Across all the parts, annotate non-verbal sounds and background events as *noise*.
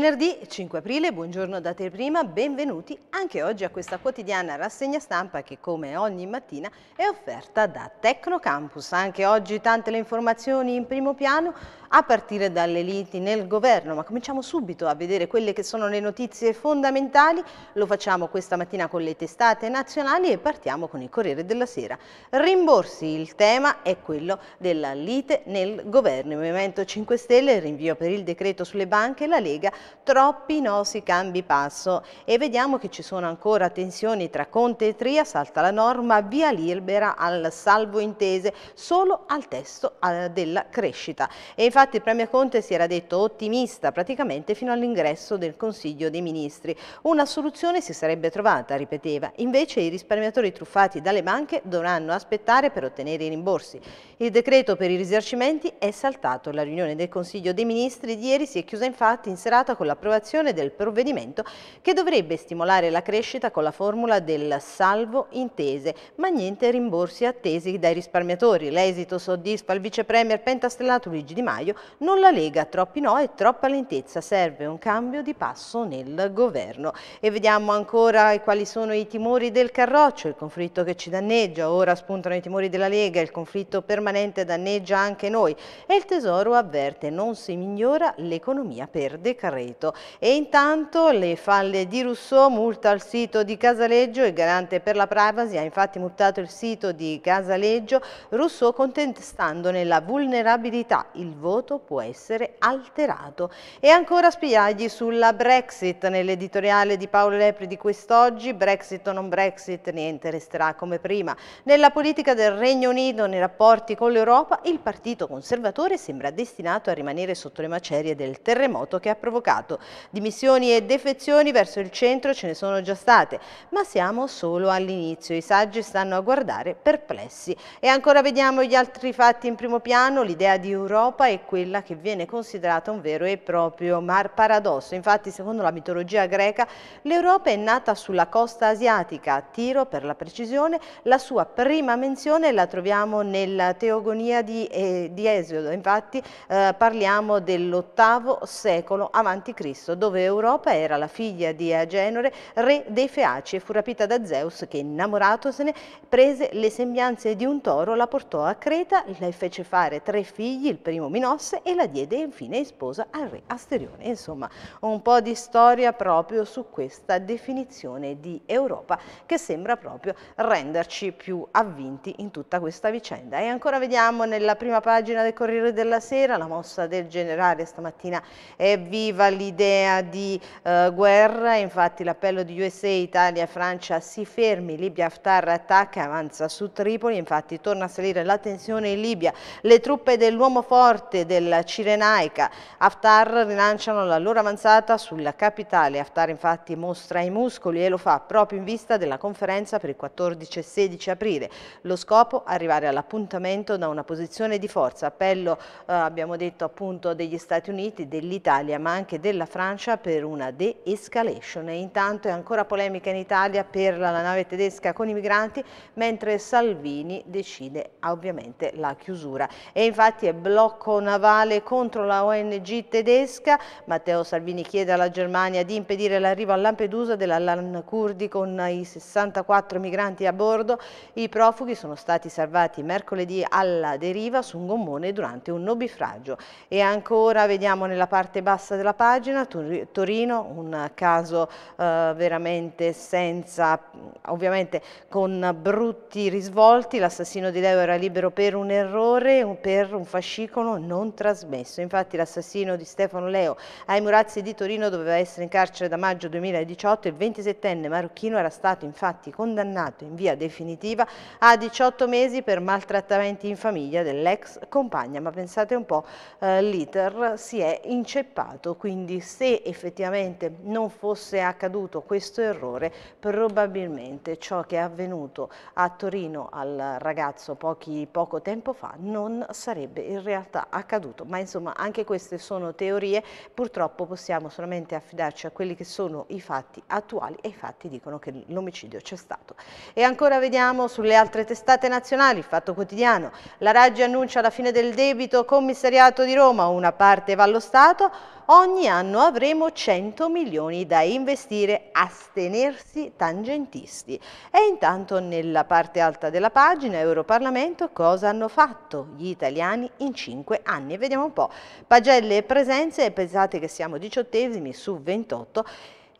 Venerdì 5 aprile, buongiorno da te prima, benvenuti anche oggi a questa quotidiana rassegna stampa che come ogni mattina è offerta da Tecnocampus. Anche oggi tante le informazioni in primo piano, a partire dalle liti nel governo, ma cominciamo subito a vedere quelle che sono le notizie fondamentali, lo facciamo questa mattina con le testate nazionali e partiamo con il Corriere della Sera. Rimborsi, il tema è quello della lite nel governo, il Movimento 5 Stelle rinvio per il decreto sulle banche, la Lega troppi no si cambi passo e vediamo che ci sono ancora tensioni tra Conte e Tria, salta la norma via libera al salvo intese solo al testo eh, della crescita. E infatti Infatti il Premier Conte si era detto ottimista praticamente fino all'ingresso del Consiglio dei Ministri. Una soluzione si sarebbe trovata, ripeteva. Invece i risparmiatori truffati dalle banche dovranno aspettare per ottenere i rimborsi. Il decreto per i risarcimenti è saltato. La riunione del Consiglio dei Ministri di ieri si è chiusa infatti in serata con l'approvazione del provvedimento che dovrebbe stimolare la crescita con la formula del salvo intese, ma niente rimborsi attesi dai risparmiatori. L'esito soddisfa il vice premier pentastellato Luigi Di Maio gennaio. Non la Lega, troppi no e troppa lentezza, serve un cambio di passo nel governo. E vediamo ancora quali sono i timori del Carroccio, il conflitto che ci danneggia, ora spuntano i timori della Lega, il conflitto permanente danneggia anche noi e il Tesoro avverte non si migliora l'economia per decreto. E intanto le falle di Rousseau, multa al sito di Casaleggio, il garante per la privacy ha infatti multato il sito di Casaleggio, Rousseau contestandone la vulnerabilità, il voto voto può essere alterato. E ancora spiagli sulla Brexit nell'editoriale di Paolo Lepri di quest'oggi, Brexit o non Brexit, niente resterà come prima. Nella politica del Regno Unito, nei rapporti con l'Europa, il Partito Conservatore sembra destinato a rimanere sotto le macerie del terremoto che ha provocato. Dimissioni e defezioni verso il centro ce ne sono già state, ma siamo solo all'inizio. I saggi stanno a guardare perplessi. E ancora vediamo gli altri fatti in primo piano, l'idea di Europa e quella che viene considerata un vero e proprio mar paradosso. Infatti, secondo la mitologia greca, l'Europa è nata sulla costa asiatica, a Tiro per la precisione, la sua prima menzione la troviamo nella Teogonia di, eh, di Esiodo, infatti eh, parliamo dell'ottavo secolo a.C., dove Europa era la figlia di Agenore, re dei Feaci, e fu rapita da Zeus che, innamoratosene, prese le sembianze di un toro, la portò a Creta, le fece fare tre figli, il primo Minos, Cronos e la diede infine in sposa al re Asterione. Insomma, un po' di storia proprio su questa definizione di Europa che sembra proprio renderci più avvinti in tutta questa vicenda. E ancora vediamo nella prima pagina del Corriere della Sera la mossa del generale stamattina è viva l'idea di eh, guerra, infatti l'appello di USA, Italia e Francia si fermi, Libia Haftar attacca e avanza su Tripoli, infatti torna a salire la tensione in Libia, le truppe dell'uomo forte sede della Cirenaica. Haftar rilanciano la loro avanzata sulla capitale. Haftar infatti mostra i muscoli e lo fa proprio in vista della conferenza per il 14 e 16 aprile. Lo scopo è arrivare all'appuntamento da una posizione di forza. Appello, eh, abbiamo detto appunto, degli Stati Uniti, dell'Italia ma anche della Francia per una de-escalation. E intanto è ancora polemica in Italia per la nave tedesca con i migranti mentre Salvini decide ovviamente la chiusura. E infatti è blocco navale contro la ONG tedesca. Matteo Salvini chiede alla Germania di impedire l'arrivo a Lampedusa dell'Allan Kurdi con i 64 migranti a bordo. I profughi sono stati salvati mercoledì alla deriva su un gommone durante un nobifragio. E ancora vediamo nella parte bassa della pagina Torino, un caso eh, veramente senza, ovviamente con brutti risvolti, l'assassino di Leo era libero per un errore, per un fascicolo non non trasmesso. Infatti l'assassino di Stefano Leo ai Murazzi di Torino doveva essere in carcere da maggio 2018. Il 27enne marocchino era stato infatti condannato in via definitiva a 18 mesi per maltrattamenti in famiglia dell'ex compagna. Ma pensate un po', eh, l'iter si è inceppato, quindi se effettivamente non fosse accaduto questo errore, probabilmente ciò che è avvenuto a Torino al ragazzo pochi, poco tempo fa non sarebbe in realtà accaduto accaduto, ma insomma anche queste sono teorie, purtroppo possiamo solamente affidarci a quelli che sono i fatti attuali e i fatti dicono che l'omicidio c'è stato. E ancora vediamo sulle altre testate nazionali, il Fatto Quotidiano, la Raggi annuncia la fine del debito commissariato di Roma, una parte va allo Stato, ogni anno avremo 100 milioni da investire, astenersi tangentisti. E intanto nella parte alta della pagina Europarlamento cosa hanno fatto gli italiani in 5 anni? anni. Vediamo un po', pagelle e presenze, pensate che siamo diciottesimi su 28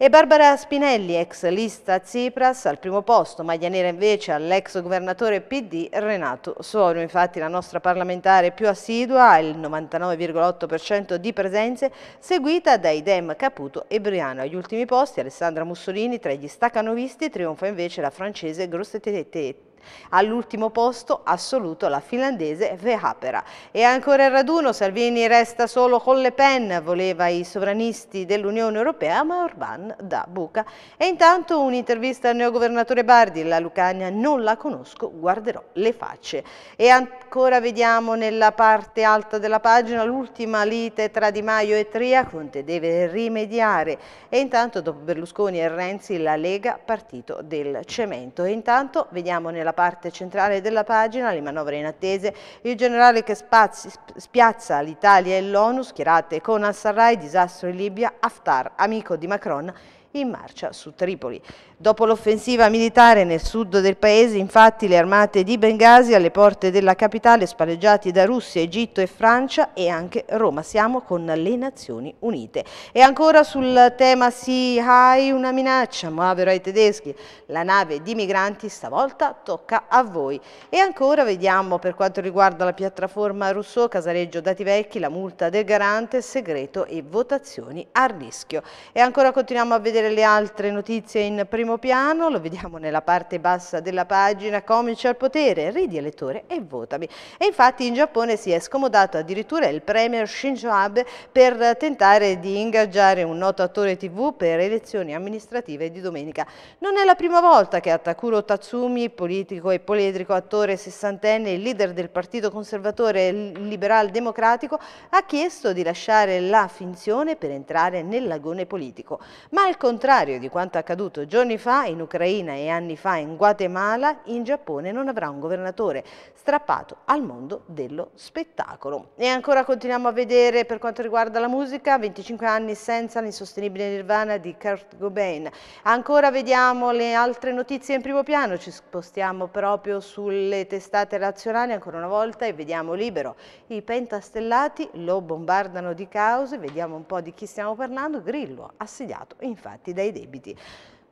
e Barbara Spinelli, ex lista Tsipras, al primo posto, maglia nera invece all'ex governatore PD Renato Sorio. Infatti la nostra parlamentare più assidua ha il 99,8% di presenze, seguita dai Dem Caputo e Briano. Agli ultimi posti Alessandra Mussolini tra gli staccanovisti, trionfa invece la francese Grossetetti All'ultimo posto assoluto la finlandese Vehapera. E ancora il raduno, Salvini resta solo con Le Pen, voleva i sovranisti dell'Unione Europea, ma Orban da buca. E intanto un'intervista al neogovernatore Bardi, la Lucania non la conosco, guarderò le facce. E ancora vediamo nella parte alta della pagina l'ultima lite tra Di Maio e Tria, Conte deve rimediare. E intanto dopo Berlusconi e Renzi la Lega, partito del cemento. E intanto vediamo nella nella parte centrale della pagina, le manovre in attese, il generale che spazzi, spiazza l'Italia e l'ONU, schierate con al Assarrai, disastro in Libia, Haftar, amico di Macron, in marcia su Tripoli. Dopo l'offensiva militare nel sud del paese, infatti, le armate di Bengasi alle porte della capitale, spareggiati da Russia, Egitto e Francia e anche Roma. Siamo con le Nazioni Unite. E ancora sul tema sì, hai una minaccia, muovero ai tedeschi. La nave di migranti stavolta tocca a voi. E ancora vediamo per quanto riguarda la piattaforma Rousseau, Casareggio Dati Vecchi, la multa del garante, segreto e votazioni a rischio. E ancora continuiamo a vedere le altre notizie in primo primo piano, lo vediamo nella parte bassa della pagina, comincia al potere, ridi elettore e votami. E infatti in Giappone si è scomodato addirittura il premier Shinzo Abe per tentare di ingaggiare un noto attore tv per elezioni amministrative di domenica. Non è la prima volta che a Takuro Tatsumi, politico e poliedrico attore sessantenne, e leader del partito conservatore liberal democratico, ha chiesto di lasciare la finzione per entrare nel lagone politico. Ma al contrario di quanto accaduto giorni fa in Ucraina e anni fa in Guatemala, in Giappone non avrà un governatore strappato al mondo dello spettacolo. E ancora continuiamo a vedere per quanto riguarda la musica, 25 anni senza l'insostenibile nirvana di Kurt Cobain. Ancora vediamo le altre notizie in primo piano, ci spostiamo proprio sulle testate nazionali ancora una volta e vediamo libero. I pentastellati lo bombardano di cause, vediamo un po' di chi stiamo parlando, Grillo assediato infatti dai debiti.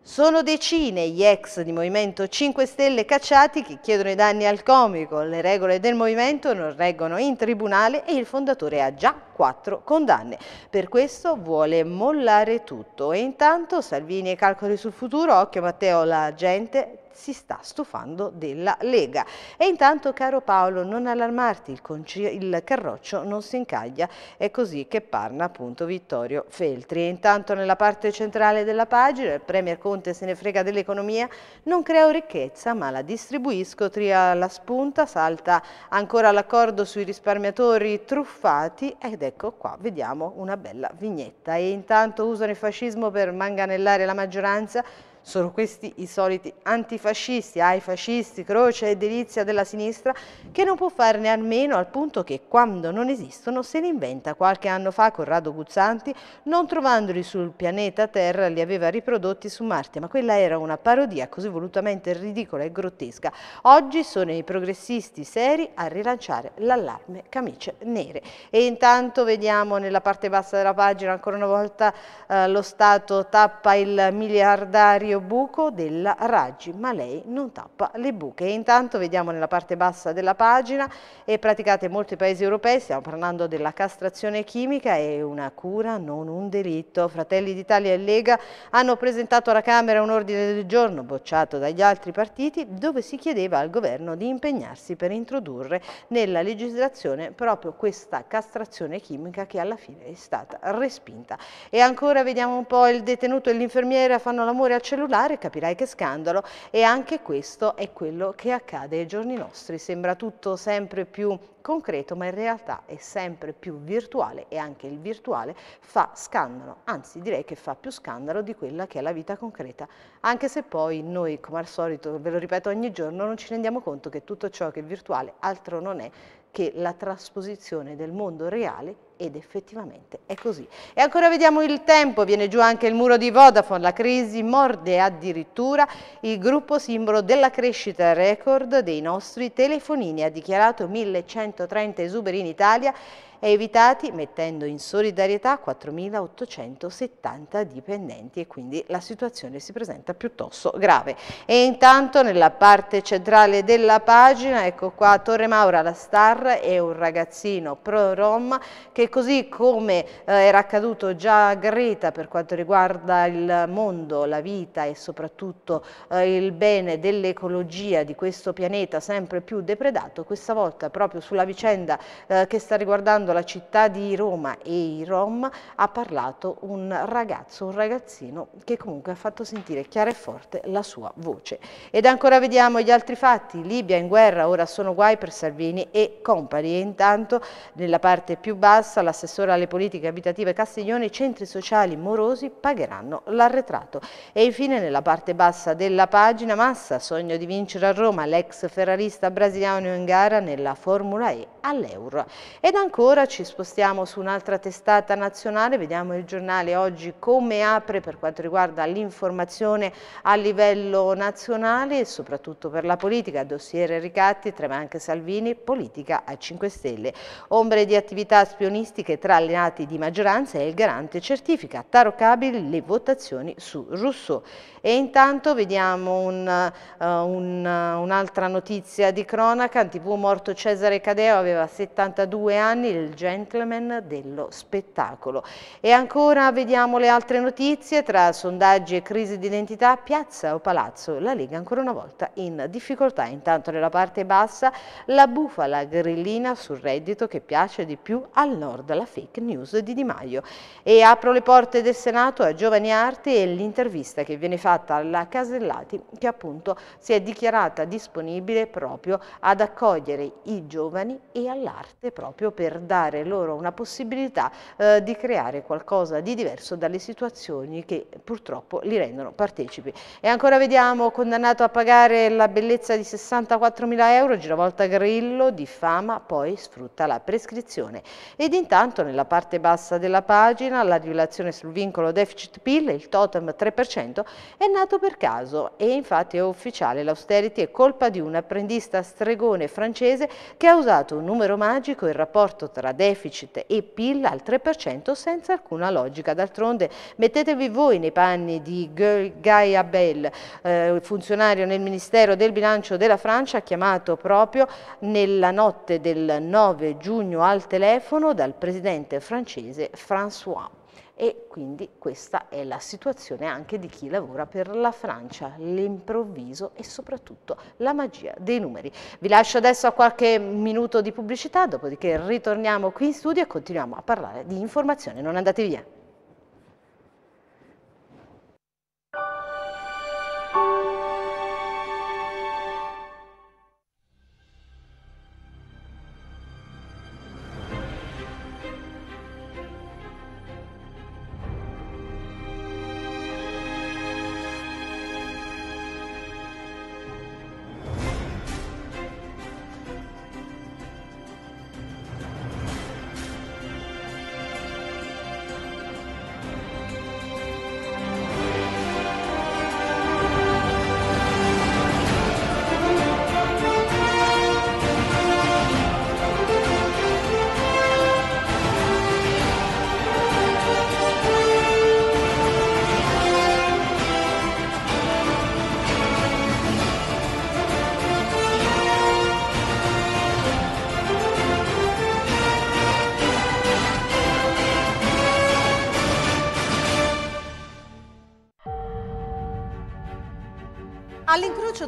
Sono decine gli ex di Movimento 5 Stelle cacciati che chiedono i danni al comico. Le regole del movimento non reggono in tribunale e il fondatore ha già quattro condanne. Per questo vuole mollare tutto. E intanto Salvini e calcoli sul futuro, occhio Matteo, la gente si sta stufando della Lega. E intanto, caro Paolo, non allarmarti, il, il carroccio non si incaglia, è così che parla appunto Vittorio Feltri. E intanto nella parte centrale della pagina il Premier Conte se ne frega dell'economia, non creo ricchezza ma la distribuisco, tria la spunta, salta ancora l'accordo sui risparmiatori truffati ed ecco qua vediamo una bella vignetta. E intanto usano il fascismo per manganellare la maggioranza, sono questi i soliti antifascisti, ai fascisti, croce e delizia della sinistra che non può farne a meno al punto che quando non esistono se ne inventa. Qualche anno fa Corrado Guzzanti, non trovandoli sul pianeta Terra, li aveva riprodotti su Marte, ma quella era una parodia così volutamente ridicola e grottesca. Oggi sono i progressisti seri a rilanciare l'allarme camicie nere. E intanto vediamo nella parte bassa della pagina ancora una volta eh, lo Stato tappa il miliardario Mario Buco della Raggi, ma lei non tappa le buche. E intanto vediamo nella parte bassa della pagina, è praticata in molti paesi europei, stiamo parlando della castrazione chimica, è una cura, non un delitto. Fratelli d'Italia e Lega hanno presentato alla Camera un ordine del giorno, bocciato dagli altri partiti, dove si chiedeva al governo di impegnarsi per introdurre nella legislazione proprio questa castrazione chimica che alla fine è stata respinta. E ancora vediamo un po' il detenuto e l'infermiera fanno l'amore al cellulare cellulare, capirai che scandalo e anche questo è quello che accade ai giorni nostri. Sembra tutto sempre più concreto, ma in realtà è sempre più virtuale e anche il virtuale fa scandalo, anzi direi che fa più scandalo di quella che è la vita concreta, anche se poi noi, come al solito, ve lo ripeto ogni giorno, non ci rendiamo conto che tutto ciò che è virtuale altro non è che la trasposizione del mondo reale ed effettivamente è così. E ancora vediamo il tempo, viene giù anche il muro di Vodafone, la crisi morde addirittura il gruppo simbolo della crescita record dei nostri telefonini, ha dichiarato 1130 esuberi in Italia e evitati mettendo in solidarietà 4.870 dipendenti e quindi la situazione si presenta piuttosto grave. E intanto nella parte centrale della pagina, ecco qua Torre Maura la star è un ragazzino pro-Rom che così come eh, era accaduto già a Greta per quanto riguarda il mondo, la vita e soprattutto eh, il bene dell'ecologia di questo pianeta sempre più depredato, questa volta proprio sulla vicenda eh, che sta riguardando riguardando la città di Roma e i Rom ha parlato un ragazzo, un ragazzino che comunque ha fatto sentire chiara e forte la sua voce. Ed ancora vediamo gli altri fatti, Libia in guerra, ora sono guai per Salvini e Compari e intanto nella parte più bassa l'assessore alle politiche abitative Castiglione, i centri sociali morosi pagheranno l'arretrato. E infine nella parte bassa della pagina Massa, sogno di vincere a Roma, l'ex ferrarista brasiliano in gara nella Formula E all'euro. Ed ancora ci spostiamo su un'altra testata nazionale, vediamo il giornale oggi come apre per quanto riguarda l'informazione a livello nazionale e soprattutto per la politica, dossier ricatti, trema Salvini, politica a 5 Stelle. Ombre di attività spionistiche tra alleati di maggioranza e il garante certifica taroccabili le votazioni su Rousseau. E intanto vediamo eh, un'altra un, un notizia di cronaca, in tv morto Cesare Cadeo aveva aveva 72 anni, il gentleman dello spettacolo. E ancora vediamo le altre notizie, tra sondaggi e crisi d'identità, piazza o palazzo, la Lega ancora una volta in difficoltà. Intanto nella parte bassa la bufala grillina sul reddito che piace di più al nord, la fake news di Di Maio. E apro le porte del Senato a Giovani Arti e l'intervista che viene fatta alla Casellati che appunto si è dichiarata disponibile proprio ad accogliere i giovani e all'arte proprio per dare loro una possibilità eh, di creare qualcosa di diverso dalle situazioni che purtroppo li rendono partecipi. E ancora vediamo condannato a pagare la bellezza di 64 mila euro, giravolta Grillo di fama, poi sfrutta la prescrizione. Ed intanto nella parte bassa della pagina la rivelazione sul vincolo deficit PIL, il totem 3%, è nato per caso e infatti è ufficiale l'austerity è colpa di un apprendista stregone francese che ha usato un numero magico il rapporto tra deficit e PIL al 3% senza alcuna logica. D'altronde mettetevi voi nei panni di Guy Abel, eh, funzionario nel Ministero del Bilancio della Francia, chiamato proprio nella notte del 9 giugno al telefono dal presidente francese François e quindi questa è la situazione anche di chi lavora per la Francia, l'improvviso e soprattutto la magia dei numeri. Vi lascio adesso a qualche minuto di pubblicità, dopodiché ritorniamo qui in studio e continuiamo a parlare di informazione, non andate via.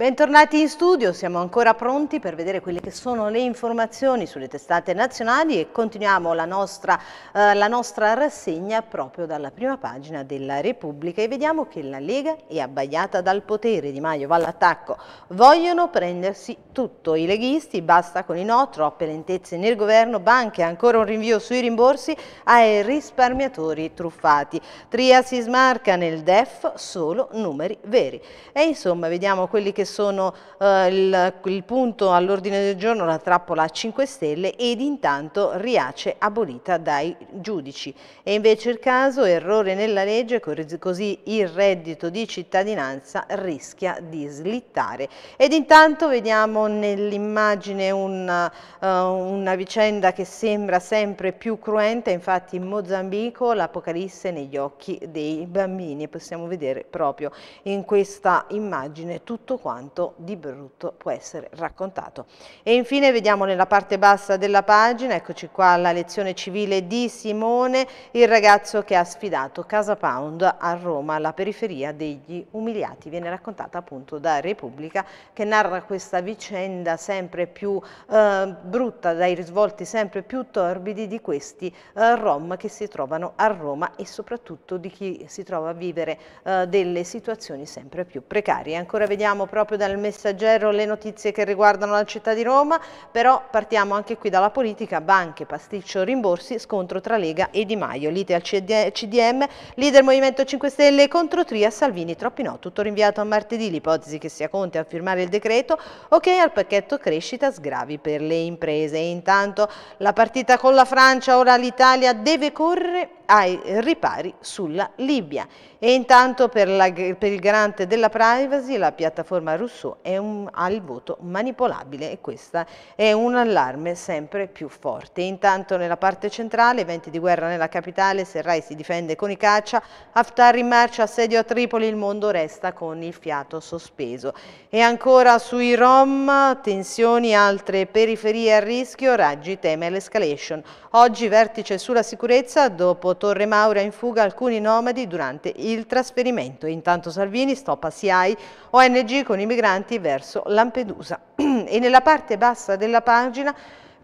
Bentornati in studio, siamo ancora pronti per vedere quelle che sono le informazioni sulle testate nazionali e continuiamo la nostra, eh, la nostra rassegna proprio dalla prima pagina della Repubblica e vediamo che la Lega è abbagliata dal potere, Di Maio va all'attacco, vogliono prendersi tutto, i leghisti, basta con i no, troppe lentezze nel governo, banche, ancora un rinvio sui rimborsi ai risparmiatori truffati, Tria si smarca nel DEF, solo numeri veri e insomma vediamo quelli che sono sono eh, il, il, punto all'ordine del giorno, la trappola a 5 stelle ed intanto Riace abolita dai giudici. E invece il caso, errore nella legge, così il reddito di cittadinanza rischia di slittare. Ed intanto vediamo nell'immagine una, uh, eh, una vicenda che sembra sempre più cruenta, infatti in Mozambico l'apocalisse negli occhi dei bambini. Possiamo vedere proprio in questa immagine tutto quanto quanto di brutto può essere raccontato. E infine vediamo nella parte bassa della pagina, eccoci qua la lezione civile di Simone, il ragazzo che ha sfidato Casa Pound a Roma, la periferia degli umiliati. Viene raccontata appunto da Repubblica che narra questa vicenda sempre più eh, brutta, dai risvolti sempre più torbidi di questi eh, rom che si trovano a Roma e soprattutto di chi si trova a vivere eh, delle situazioni sempre più precarie. Ancora vediamo proprio proprio dal messaggero le notizie che riguardano la città di Roma, però partiamo anche qui dalla politica, banche, pasticcio, rimborsi, scontro tra Lega e Di Maio, lite al CDM, leader Movimento 5 Stelle contro Tria, Salvini, troppi no, tutto rinviato a martedì, l'ipotesi che sia Conte a firmare il decreto, ok al pacchetto crescita, sgravi per le imprese. E intanto la partita con la Francia, ora l'Italia deve correre ai ripari sulla Libia. E intanto per, la, per il garante della privacy la piattaforma Rousseau un, ha il voto manipolabile e questa è un allarme sempre più forte. Intanto nella parte centrale, eventi di guerra nella capitale, Serrai si difende con i caccia, Haftar in marcia, assedio a Tripoli, il mondo resta con il fiato sospeso. E ancora sui Rom, tensioni, altre periferie a rischio, Raggi teme l'escalation. Oggi vertice sulla sicurezza dopo Torre Maura in fuga alcuni nomadi durante il trasferimento. Intanto Salvini stoppa SIAI, ONG con i migranti verso Lampedusa. *clears throat* e nella parte bassa della pagina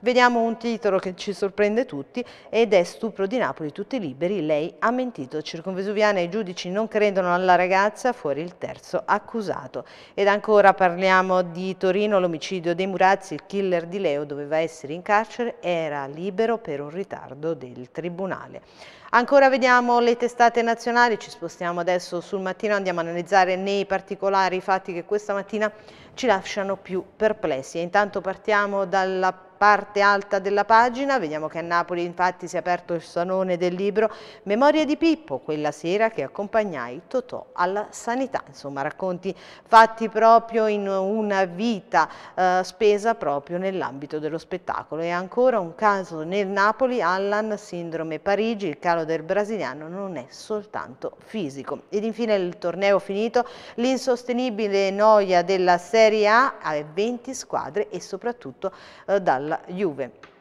Vediamo un titolo che ci sorprende tutti ed è Stupro di Napoli, tutti liberi, lei ha mentito. Circonvesuviana e i giudici non credono alla ragazza, fuori il terzo accusato. Ed ancora parliamo di Torino, l'omicidio dei Murazzi, il killer di Leo doveva essere in carcere, era libero per un ritardo del tribunale. Ancora vediamo le testate nazionali, ci spostiamo adesso sul mattino, andiamo a analizzare nei particolari i fatti che questa mattina ci lasciano più perplessi. E intanto partiamo dalla parte alta della pagina, vediamo che a Napoli infatti si è aperto il salone del libro Memorie di Pippo, quella sera che accompagnai Totò alla sanità, insomma racconti fatti proprio in una vita eh, spesa proprio nell'ambito dello spettacolo e ancora un caso nel Napoli, Allan, sindrome Parigi, il calo del brasiliano non è soltanto fisico. Ed infine il torneo finito, l'insostenibile noia della Serie A a 20 squadre e soprattutto eh, dalla dalla Juve.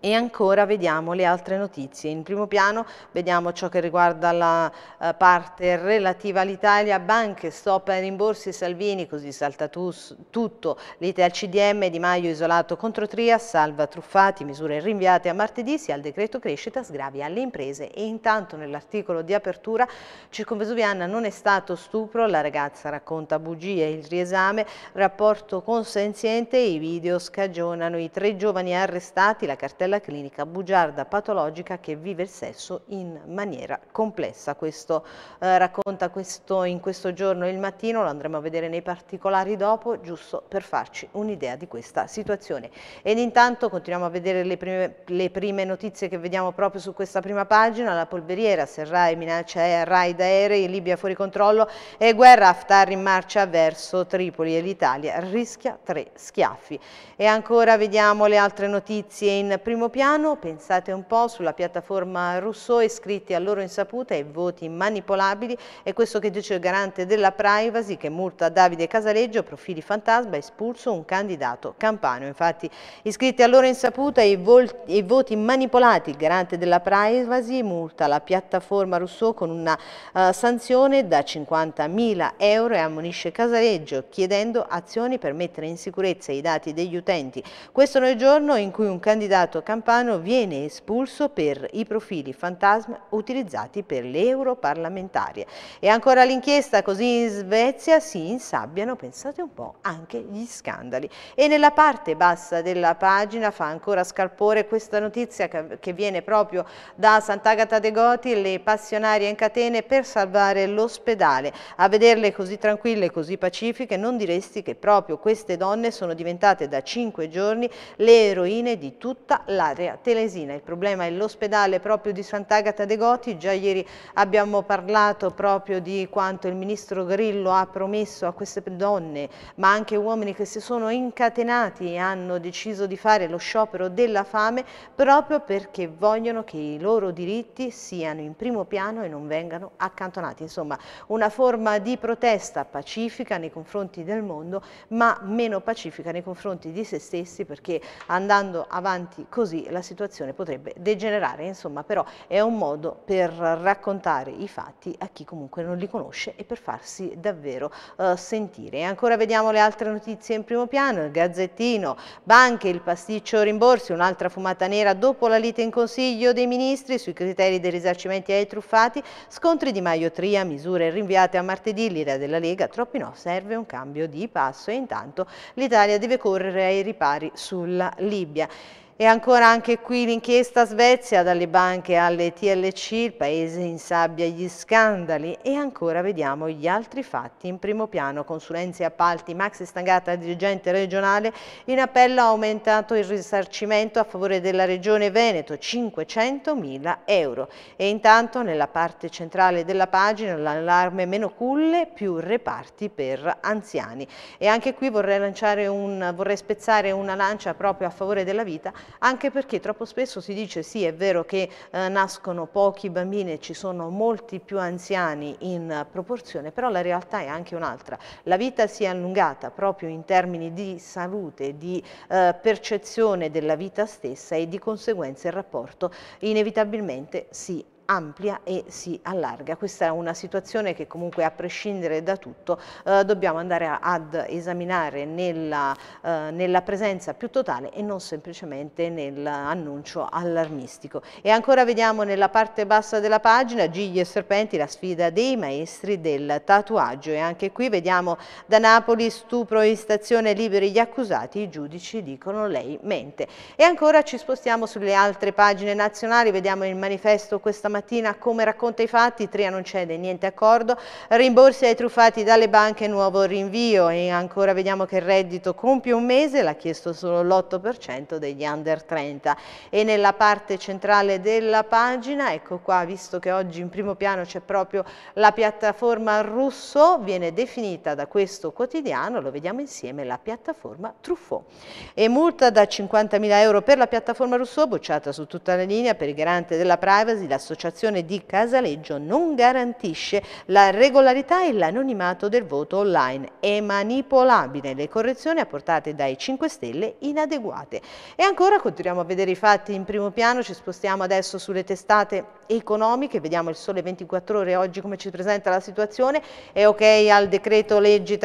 E ancora vediamo le altre notizie. In primo piano vediamo ciò che riguarda la eh, parte relativa all'Italia, banche, stop ai rimborsi, Salvini, così salta tu, tutto, lite al CDM, Di Maio isolato contro Tria, salva truffati, misure rinviate a martedì, sia al decreto crescita, sgravi alle imprese. E intanto nell'articolo di apertura circumvesuviana non è stato stupro, la ragazza racconta bugie, il riesame, rapporto consenziente, i video scagionano i tre giovani arrestati, la cartella la clinica bugiarda patologica che vive il sesso in maniera complessa. Questo eh, racconta questo, in questo giorno il mattino, lo andremo a vedere nei particolari dopo, giusto per farci un'idea di questa situazione. Ed intanto continuiamo a vedere le prime, le prime, notizie che vediamo proprio su questa prima pagina, la polveriera, Serrae minaccia e eh, raid aerei, Libia fuori controllo e guerra, Haftar in marcia verso Tripoli e l'Italia rischia tre schiaffi. E ancora vediamo le altre notizie in prima primo piano, pensate un po', sulla piattaforma Rousseau, iscritti a loro insaputa e voti manipolabili, è questo che dice il garante della privacy che multa Davide Casaleggio, profili fantasma, espulso un candidato campano. Infatti iscritti a loro insaputa e voti manipolati, il garante della privacy multa la piattaforma Rousseau con una uh, sanzione da 50.000 euro e ammonisce Casaleggio chiedendo azioni per mettere in sicurezza i dati degli utenti. Questo nel giorno in cui un candidato Campano viene espulso per i profili fantasma utilizzati per le europarlamentarie. E ancora l'inchiesta, così in Svezia si insabbiano, pensate un po', anche gli scandali. E nella parte bassa della pagina fa ancora scalpore questa notizia che viene proprio da Sant'Agata de Goti, le passionarie in catene per salvare l'ospedale. A vederle così tranquille, così pacifiche, non diresti che proprio queste donne sono diventate da cinque giorni le eroine di tutta la all'area telesina. Il problema è l'ospedale proprio di Sant'Agata de Goti, già ieri abbiamo parlato proprio di quanto il ministro Grillo ha promesso a queste donne, ma anche uomini che si sono incatenati e hanno deciso di fare lo sciopero della fame proprio perché vogliono che i loro diritti siano in primo piano e non vengano accantonati. Insomma, una forma di protesta pacifica nei confronti del mondo, ma meno pacifica nei confronti di se stessi perché andando avanti così così la situazione potrebbe degenerare, insomma però è un modo per raccontare i fatti a chi comunque non li conosce e per farsi davvero eh, sentire. E ancora vediamo le altre notizie in primo piano, il Gazzettino, banche, il pasticcio rimborsi, un'altra fumata nera dopo la lite in Consiglio dei Ministri sui criteri dei risarcimento ai truffati, scontri di maiotria, misure rinviate a martedì, l'idea della Lega, troppi no, serve un cambio di passo e intanto l'Italia deve correre ai ripari sulla Libia. E ancora anche qui l'inchiesta Svezia, dalle banche alle TLC, il paese in sabbia gli scandali e ancora vediamo gli altri fatti in primo piano, consulenze e appalti, Max Stangata, dirigente regionale, in appello ha aumentato il risarcimento a favore della regione Veneto, 500 mila euro e intanto nella parte centrale della pagina l'allarme meno culle più reparti per anziani e anche qui vorrei, un, vorrei spezzare una lancia proprio a favore della vita anche perché troppo spesso si dice sì è vero che eh, nascono pochi bambini e ci sono molti più anziani in proporzione, però la realtà è anche un'altra. La vita si è allungata proprio in termini di salute, di eh, percezione della vita stessa e di conseguenza il rapporto inevitabilmente si amplia e si allarga. Questa è una situazione che comunque a prescindere da tutto eh, dobbiamo andare a, ad esaminare nella, eh, nella, presenza più totale e non semplicemente nell'annuncio allarmistico. E ancora vediamo nella parte bassa della pagina Gigli e Serpenti, la sfida dei maestri del tatuaggio e anche qui vediamo da Napoli stupro in stazione liberi gli accusati, i giudici dicono lei mente. E ancora ci spostiamo sulle altre pagine nazionali, vediamo il manifesto questa mattina mattina come racconta i fatti, Tria non cede, niente accordo, rimborsi ai truffati dalle banche, nuovo rinvio e ancora vediamo che il reddito compie un mese, l'ha chiesto solo l'8% degli under 30 e nella parte centrale della pagina, ecco qua, visto che oggi in primo piano c'è proprio la piattaforma russo, viene definita da questo quotidiano, lo vediamo insieme, la piattaforma Truffaut. E multa da 50.000 euro per la piattaforma russo, bocciata su tutta la linea per il garante della privacy, l'associazione l'associazione di Casaleggio non garantisce la regolarità e l'anonimato del voto online. È manipolabile le correzioni apportate dai 5 Stelle inadeguate. E ancora continuiamo a vedere i fatti in primo piano, ci spostiamo adesso sulle testate economiche, vediamo il sole 24 ore oggi come ci presenta la situazione, è ok al decreto legge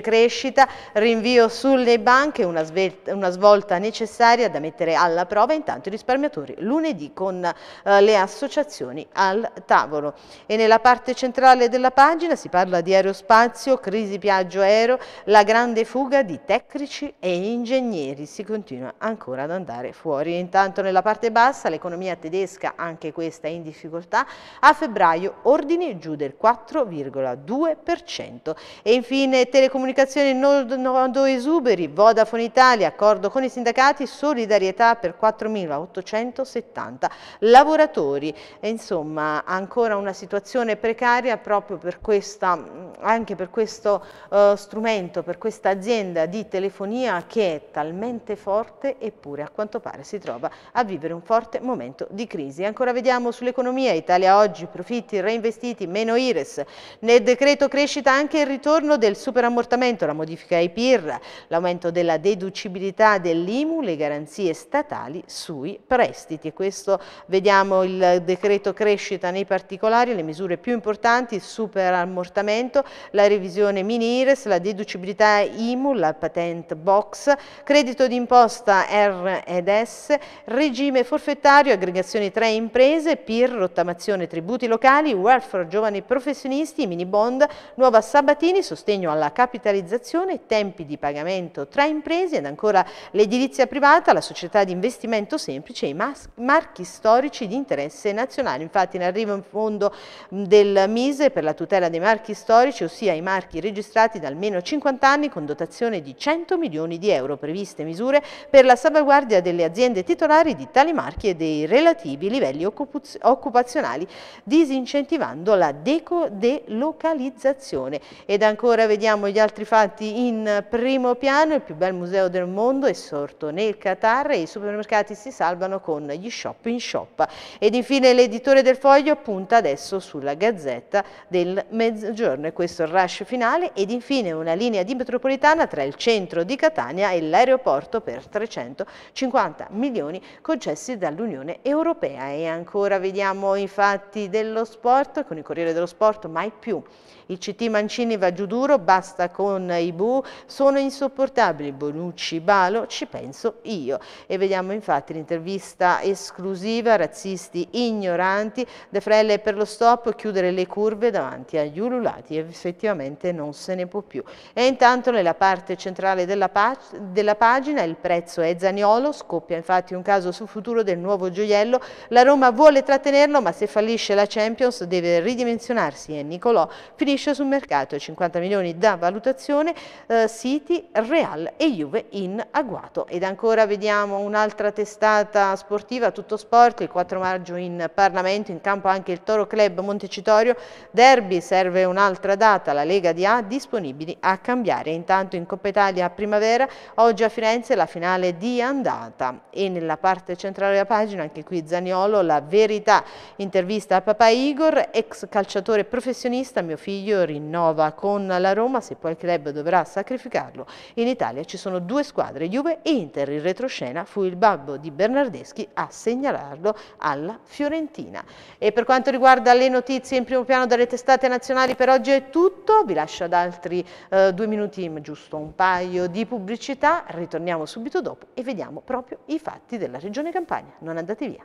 crescita, rinvio sulle banche, una, una, svolta necessaria da mettere alla prova, intanto i risparmiatori lunedì con eh, le associazioni al tavolo. E nella parte centrale della pagina si parla di aerospazio, crisi Piaggio aereo, la grande fuga di tecnici e ingegneri, si continua ancora ad andare fuori. Intanto nella parte bassa l'economia tedesca anche questa questa in difficoltà, a febbraio ordini giù del 4,2%. E infine telecomunicazioni nodo esuberi, Vodafone Italia, accordo con i sindacati, solidarietà per 4.870 lavoratori. E insomma ancora una situazione precaria proprio per questa, anche per questo uh, strumento, per questa azienda di telefonia che è talmente forte eppure a quanto pare si trova a vivere un forte momento di crisi. Ancora vediamo andiamo sull'economia, Italia oggi, profitti reinvestiti, meno IRES, nel decreto crescita anche il ritorno del superammortamento, la modifica ai PIR, l'aumento della deducibilità dell'IMU, le garanzie statali sui prestiti. E questo vediamo il decreto crescita nei particolari, le misure più importanti, il superammortamento, la revisione mini IRES, la deducibilità IMU, la patent box, credito d'imposta R ed S, regime forfettario, aggregazioni tra imprese, imprese, PIR, rottamazione tributi locali, welfare giovani professionisti, mini bond, nuova Sabatini, sostegno alla capitalizzazione, tempi di pagamento tra imprese ed ancora l'edilizia privata, la società di investimento semplice e i marchi storici di interesse nazionale. Infatti in arrivo un fondo del Mise per la tutela dei marchi storici, ossia i marchi registrati da almeno 50 anni con dotazione di 100 milioni di euro previste misure per la salvaguardia delle aziende titolari di tali marchi e dei relativi livelli occupati occupazionali disincentivando la decodelocalizzazione. Ed ancora vediamo gli altri fatti in primo piano, il più bel museo del mondo è sorto nel Qatar e i supermercati si salvano con gli shop in shop. Ed infine l'editore del foglio punta adesso sulla Gazzetta del Mezzogiorno e questo è il rush finale ed infine una linea di metropolitana tra il centro di Catania e l'aeroporto per 350 milioni concessi dall'Unione Europea e ancora ancora vediamo infatti dello sport, con il Corriere dello Sport mai più il CT Mancini va giù duro, basta con i bu, sono insopportabili Bonucci, Balo, ci penso io. E vediamo infatti l'intervista esclusiva Razzisti ignoranti, De Frelle per lo stop, chiudere le curve davanti agli ululati, effettivamente non se ne può più. E intanto nella parte centrale della, pag della pagina il prezzo è Zaniolo, scoppia infatti un caso sul futuro del nuovo gioiello, la Roma vuole trattenerlo ma se fallisce la Champions deve ridimensionarsi e Nicolò finisce acquisisce sul mercato 50 milioni da valutazione eh, City, Real e Juve in agguato. Ed ancora vediamo un'altra testata sportiva, tutto sport, il 4 maggio in Parlamento, in campo anche il Toro Club Montecitorio, derby, serve un'altra data, la Lega di A disponibili a cambiare. Intanto in Coppa Italia a primavera, oggi a Firenze la finale di andata e nella parte centrale della pagina anche qui Zaniolo, la verità, intervista a papà Igor, ex calciatore professionista, mio figlio Treviglio rinnova con la Roma, se poi il club dovrà sacrificarlo. In Italia ci sono due squadre, Juve e Inter. In retroscena fu il babbo di Bernardeschi a segnalarlo alla Fiorentina. E per quanto riguarda le notizie in primo piano dalle testate nazionali per oggi è tutto. Vi lascio ad altri eh, due minuti, giusto un paio di pubblicità. Ritorniamo subito dopo e vediamo proprio i fatti della Regione Campania. Non andate via.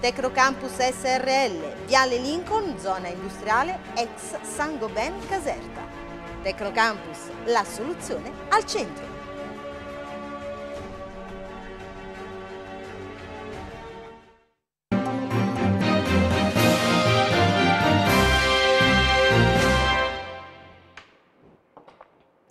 Tecnocampus SRL, Viale Lincoln, zona industriale ex San Gobain Caserta. Tecnocampus, la soluzione al centro.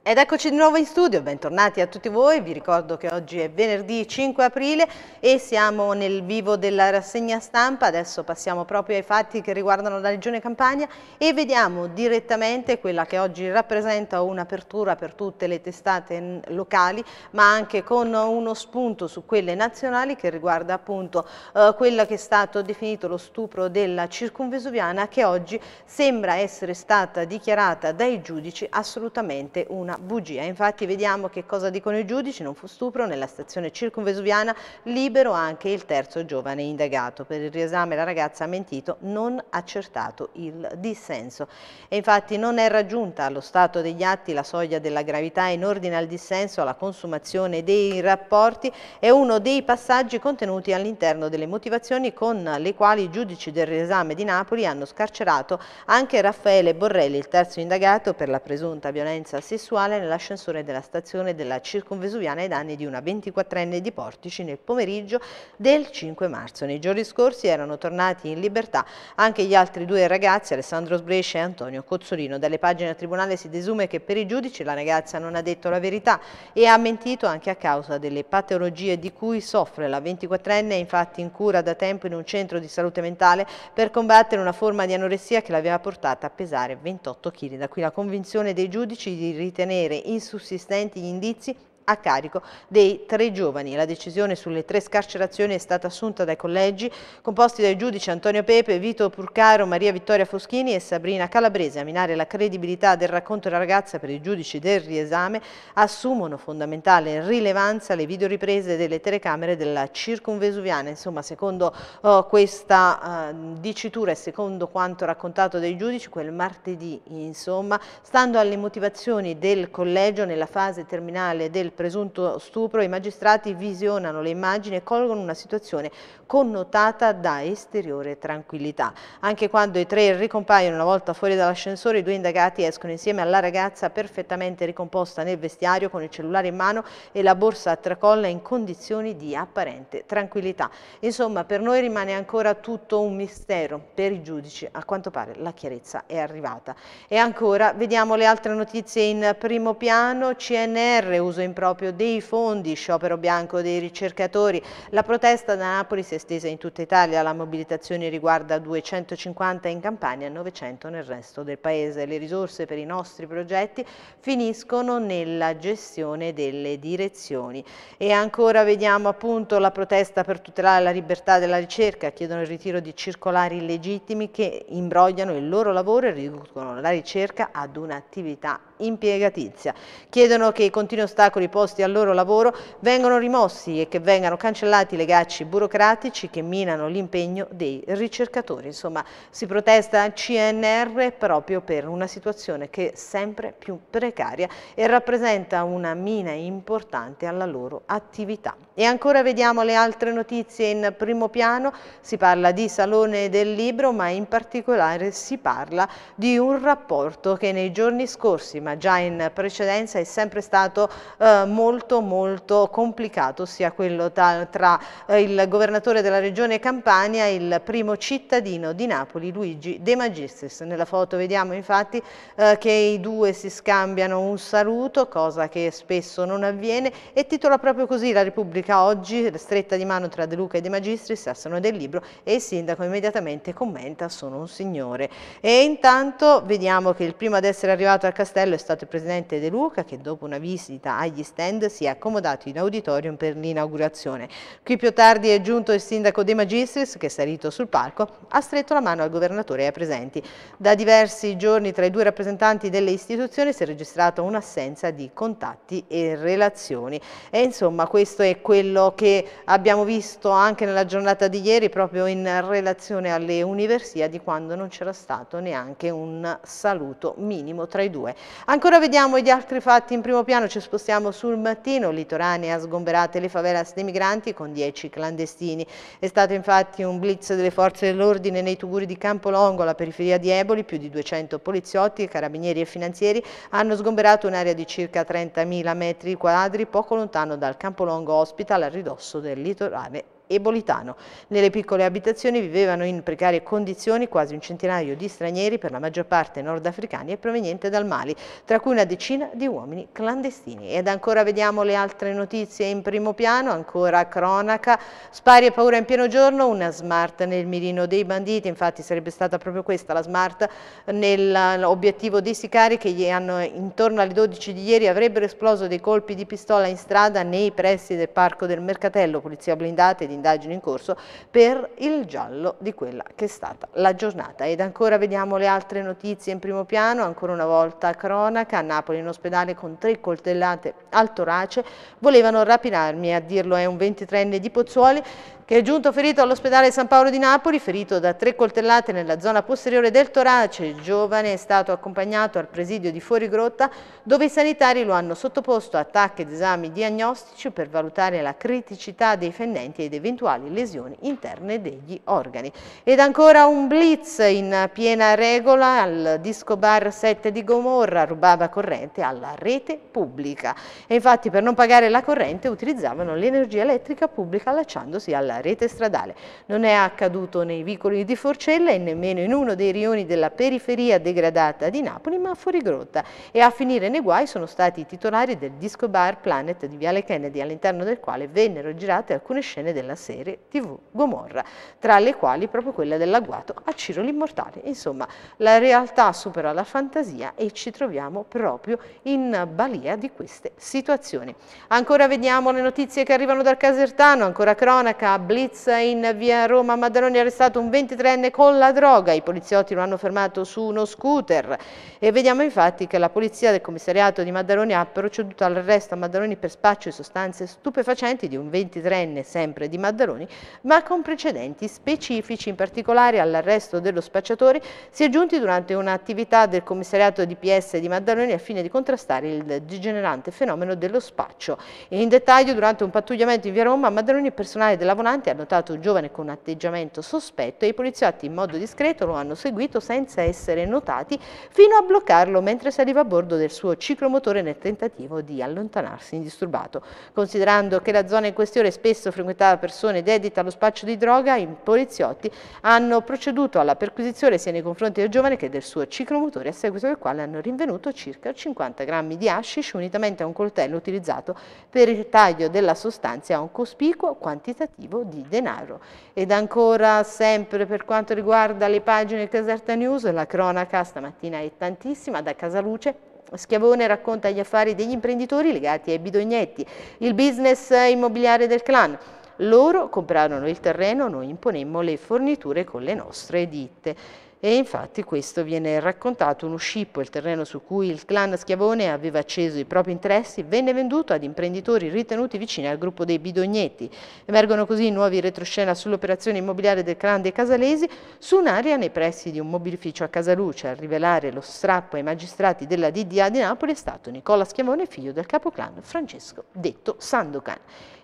Ed eccoci di nuovo in studio, bentornati a tutti voi, vi ricordo che oggi è venerdì 5 aprile e siamo nel vivo della rassegna stampa, adesso passiamo proprio ai fatti che riguardano la Regione Campania e vediamo direttamente quella che oggi rappresenta un'apertura per tutte le testate locali ma anche con uno spunto su quelle nazionali che riguarda appunto eh, quello che è stato definito lo stupro della circunvesuviana che oggi sembra essere stata dichiarata dai giudici assolutamente una una bugia. Eh. Infatti vediamo che cosa dicono i giudici, non fu stupro, nella stazione circunvesuviana libero anche il terzo giovane indagato. Per il riesame la ragazza ha mentito, non accertato il dissenso. E infatti non è raggiunta allo stato degli atti la soglia della gravità in ordine al dissenso, alla consumazione dei rapporti, è uno dei passaggi contenuti all'interno delle motivazioni con le quali i giudici del riesame di Napoli hanno scarcerato anche Raffaele Borrelli, il terzo indagato per la presunta violenza sessuale sessuale nell'ascensore della stazione della Circonvesuviana ai danni di una 24enne di Portici nel pomeriggio del 5 marzo. Nei giorni scorsi erano tornati in libertà anche gli altri due ragazzi, Alessandro Sbrescia e Antonio Cozzolino. Dalle pagine al Tribunale si desume che per i giudici la ragazza non ha detto la verità e ha mentito anche a causa delle patologie di cui soffre. La 24enne è infatti in cura da tempo in un centro di salute mentale per combattere una forma di anoressia che l'aveva portata a pesare 28 kg. Da qui la convinzione dei giudici di ritenere ritenere insussistenti gli indizi a carico dei tre giovani. La decisione sulle tre scarcerazioni è stata assunta dai collegi composti dai giudici Antonio Pepe, Vito Purcaro, Maria Vittoria Foschini e Sabrina Calabrese. A minare la credibilità del racconto della ragazza per i giudici del riesame assumono fondamentale rilevanza le videoriprese delle telecamere della circunvesuviana. Insomma, secondo oh, questa uh, dicitura e secondo quanto raccontato dai giudici, quel martedì, insomma, stando alle motivazioni del collegio nella fase terminale del presunto stupro, i magistrati visionano le immagini e colgono una situazione connotata da esteriore tranquillità. Anche quando i tre ricompaiono una volta fuori dall'ascensore, i due indagati escono insieme alla ragazza perfettamente ricomposta nel vestiario con il cellulare in mano e la borsa a tracolla in condizioni di apparente tranquillità. Insomma, per noi rimane ancora tutto un mistero, per i giudici a quanto pare la chiarezza è arrivata. E ancora vediamo le altre notizie in primo piano, CNR uso improntato proprio dei fondi, sciopero bianco dei ricercatori. La protesta da Napoli si è estesa in tutta Italia, la mobilitazione riguarda 250 in Campania e 900 nel resto del paese. Le risorse per i nostri progetti finiscono nella gestione delle direzioni. E ancora vediamo appunto la protesta per tutelare la libertà della ricerca, chiedono il ritiro di circolari illegittimi che imbrogliano il loro lavoro e riducono la ricerca ad un'attività impiegatizia. Chiedono che i continui ostacoli posti al loro lavoro vengano rimossi e che vengano cancellati i legacci burocratici che minano l'impegno dei ricercatori. Insomma, si protesta al CNR proprio per una situazione che è sempre più precaria e rappresenta una mina importante alla loro attività. E ancora vediamo le altre notizie in primo piano, si parla di Salone del Libro, ma in particolare si parla di un rapporto che nei giorni scorsi ma già in precedenza è sempre stato eh, molto molto complicato, ossia quello tra, tra eh, il governatore della regione Campania e il primo cittadino di Napoli, Luigi De Magistris. Nella foto vediamo infatti eh, che i due si scambiano un saluto, cosa che spesso non avviene, e titola proprio così la Repubblica oggi, stretta di mano tra De Luca e De Magistris, assono del libro, e il sindaco immediatamente commenta sono un signore. E intanto vediamo che il primo ad essere arrivato al castello è stato il presidente De Luca che dopo una visita agli stand si è accomodato in auditorium per l'inaugurazione. Qui più tardi è giunto il sindaco De Magistris che salito sul palco ha stretto la mano al governatore e ai presenti. Da diversi giorni tra i due rappresentanti delle istituzioni si è registrata un'assenza di contatti e relazioni. E insomma questo è quello che abbiamo visto anche nella giornata di ieri proprio in relazione alle università di quando non c'era stato neanche un saluto minimo tra i due. Ancora vediamo gli altri fatti in primo piano, ci spostiamo sul mattino, Litoranea sgomberate le favelas dei migranti con 10 clandestini. È stato infatti un blitz delle forze dell'ordine nei tuguri di Campolongo, alla periferia di Eboli, più di 200 poliziotti, carabinieri e finanzieri hanno sgomberato un'area di circa 30.000 metri quadri poco lontano dal Campolongo Hospital a ridosso del litorale e Bolitano. Nelle piccole abitazioni vivevano in precarie condizioni quasi un centinaio di stranieri, per la maggior parte nordafricani e provenienti dal Mali, tra cui una decina di uomini clandestini. Ed ancora vediamo le altre notizie in primo piano, ancora cronaca, spari e paura in pieno giorno, una smart nel mirino dei banditi, infatti sarebbe stata proprio questa la smart nell'obiettivo dei sicari che hanno, intorno alle 12 di ieri avrebbero esploso dei colpi di pistola in strada nei pressi del parco del Mercatello, polizia blindata e di indagini in corso per il giallo di quella che è stata la giornata. Ed ancora vediamo le altre notizie in primo piano, ancora una volta cronaca, a Napoli in ospedale con tre coltellate al torace, volevano rapinarmi, a dirlo è un 23enne di Pozzuoli, che è giunto ferito all'ospedale San Paolo di Napoli, ferito da tre coltellate nella zona posteriore del torace. Il giovane è stato accompagnato al presidio di Fuorigrotta, dove i sanitari lo hanno sottoposto a attacchi ed esami diagnostici per valutare la criticità dei fendenti ed eventuali lesioni interne degli organi. Ed ancora un blitz in piena regola al disco bar 7 di Gomorra, rubava corrente alla rete pubblica. E infatti per non pagare la corrente utilizzavano l'energia elettrica pubblica allacciandosi alla della rete stradale. Non è accaduto nei vicoli di Forcella e nemmeno in uno dei rioni della periferia degradata di Napoli, ma fuori grotta. E a finire nei guai sono stati i titolari del disco bar Planet di Viale Kennedy, all'interno del quale vennero girate alcune scene della serie TV Gomorra, tra le quali proprio quella dell'agguato a Ciro l'Immortale. Insomma, la realtà supera la fantasia e ci troviamo proprio in balia di queste situazioni. Ancora vediamo le notizie che arrivano dal Casertano, ancora cronaca, blitz in via Roma Maddaloni, è arrestato un 23enne con la droga, i poliziotti lo hanno fermato su uno scooter e vediamo infatti che la polizia del commissariato di Maddaloni ha proceduto all'arresto a Maddaloni per spaccio di sostanze stupefacenti di un 23enne sempre di Maddaloni, ma con precedenti specifici, in particolare all'arresto dello spacciatore si è giunti durante un'attività del commissariato di PS di Maddaloni al fine di contrastare il degenerante fenomeno dello spaccio. In dettaglio durante un pattugliamento in via Roma Maddaloni e personale della Vonanti davanti ha notato un giovane con un atteggiamento sospetto e i poliziotti in modo discreto lo hanno seguito senza essere notati fino a bloccarlo mentre saliva a bordo del suo ciclomotore nel tentativo di allontanarsi indisturbato. Considerando che la zona in questione spesso frequentava persone dedite allo spaccio di droga, i poliziotti hanno proceduto alla perquisizione sia nei confronti del giovane che del suo ciclomotore, a seguito del quale hanno rinvenuto circa 50 grammi di hashish unitamente a un coltello utilizzato per il taglio della sostanza a un cospicuo quantitativo di denaro. Ed ancora sempre per quanto riguarda le pagine Caserta News, la cronaca stamattina è tantissima, da Casaluce Schiavone racconta gli affari degli imprenditori legati ai bidognetti, il business immobiliare del clan. Loro comprarono il terreno, noi imponemmo le forniture con le nostre ditte. E infatti questo viene raccontato, uno scippo, il terreno su cui il clan Schiavone aveva acceso i propri interessi, venne venduto ad imprenditori ritenuti vicini al gruppo dei Bidognetti. Emergono così nuovi retroscena sull'operazione immobiliare del clan dei Casalesi su un'area nei pressi di un mobilificio a Casaluce. A rivelare lo strappo ai magistrati della DDA di Napoli è stato Nicola Schiavone, figlio del capoclan Francesco, detto Sandokan.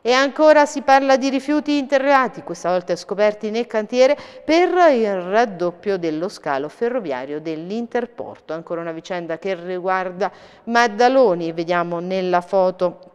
E ancora si parla di rifiuti interrati, questa volta scoperti nel cantiere, per il raddoppio dello scalo ferroviario dell'Interporto. Ancora una vicenda che riguarda Maddaloni, vediamo nella foto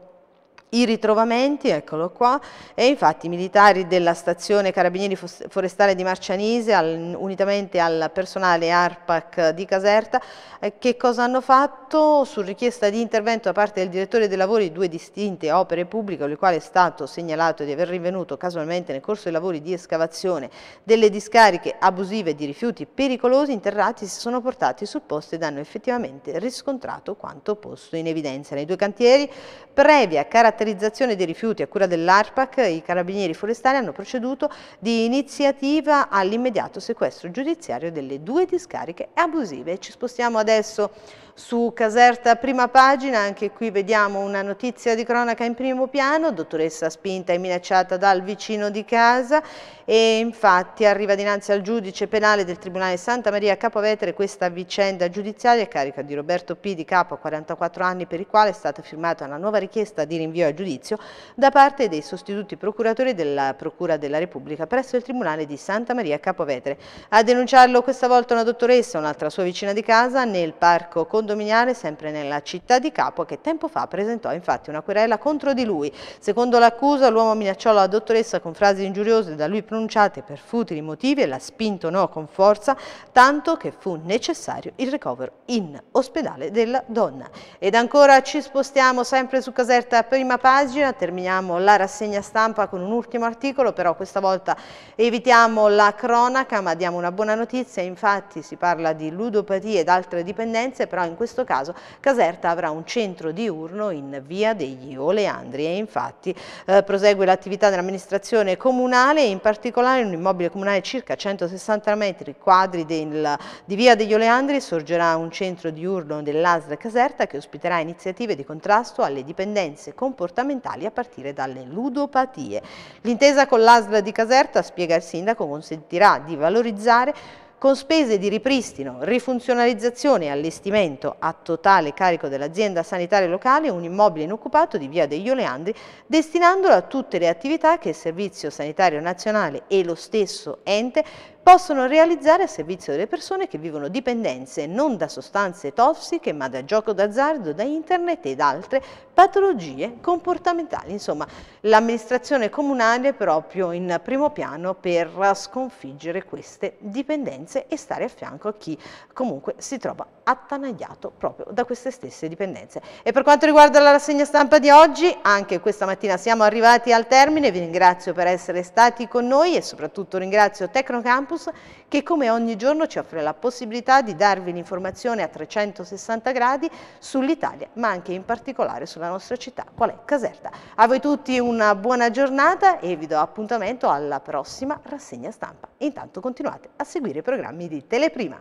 i ritrovamenti, eccolo qua, e infatti i militari della stazione Carabinieri Forestale di Marcianise, al, unitamente al personale ARPAC di Caserta, eh, che cosa hanno fatto? Su richiesta di intervento da parte del direttore dei lavori due distinte opere pubbliche, con le quali è stato segnalato di aver rinvenuto casualmente nel corso dei lavori di escavazione delle discariche abusive di rifiuti pericolosi interrati si sono portati sul posto ed hanno effettivamente riscontrato quanto posto in evidenza. Nei due cantieri, previa caratterizzazione caratterizzazione dei rifiuti a cura dell'ARPAC, i carabinieri forestali hanno proceduto di iniziativa all'immediato sequestro giudiziario delle due discariche abusive. Ci spostiamo adesso su Caserta prima pagina, anche qui vediamo una notizia di cronaca in primo piano, dottoressa spinta e minacciata dal vicino di casa e infatti arriva dinanzi al giudice penale del Tribunale Santa Maria Capovetere questa vicenda giudiziaria a carica di Roberto P. di Capo, 44 anni, per il quale è stata firmata una nuova richiesta di rinvio a giudizio da parte dei sostituti procuratori della Procura della Repubblica presso il Tribunale di Santa Maria Capovetere. A denunciarlo questa volta una dottoressa, un'altra sua vicina di casa, nel parco Condottino condominiale sempre nella città di Capua che tempo fa presentò infatti una querela contro di lui. Secondo l'accusa l'uomo minacciò la dottoressa con frasi ingiuriose da lui pronunciate per futili motivi e la spintonò con forza tanto che fu necessario il ricovero in ospedale della donna. Ed ancora ci spostiamo sempre su Caserta prima pagina, terminiamo la rassegna stampa con un ultimo articolo, però questa volta evitiamo la cronaca ma diamo una buona notizia, infatti si parla di ludopatia ed altre dipendenze, però in in questo caso Caserta avrà un centro diurno in via degli Oleandri e infatti eh, prosegue l'attività dell'amministrazione comunale in particolare in un immobile comunale circa 160 metri quadri del, di via degli Oleandri sorgerà un centro diurno dell'ASL Caserta che ospiterà iniziative di contrasto alle dipendenze comportamentali a partire dalle ludopatie. L'intesa con l'ASL di Caserta, spiega il sindaco, consentirà di valorizzare con spese di ripristino, rifunzionalizzazione e allestimento a totale carico dell'azienda sanitaria locale un immobile inoccupato di via degli Oleandri, destinandolo a tutte le attività che il Servizio Sanitario Nazionale e lo stesso ente possono realizzare a servizio delle persone che vivono dipendenze non da sostanze tossiche ma da gioco d'azzardo, da internet ed altre patologie comportamentali. Insomma, l'amministrazione comunale è proprio in primo piano per sconfiggere queste dipendenze e stare a fianco a chi comunque si trova attanagliato proprio da queste stesse dipendenze. E per quanto riguarda la rassegna stampa di oggi, anche questa mattina siamo arrivati al termine, vi ringrazio per essere stati con noi e soprattutto ringrazio Tecnocampus che come ogni giorno ci offre la possibilità di darvi l'informazione a 360 gradi sull'Italia, ma anche in particolare sulla nostra città, qual è Caserta. A voi tutti una buona giornata e vi do appuntamento alla prossima rassegna stampa. Intanto continuate a seguire i programmi di Teleprima.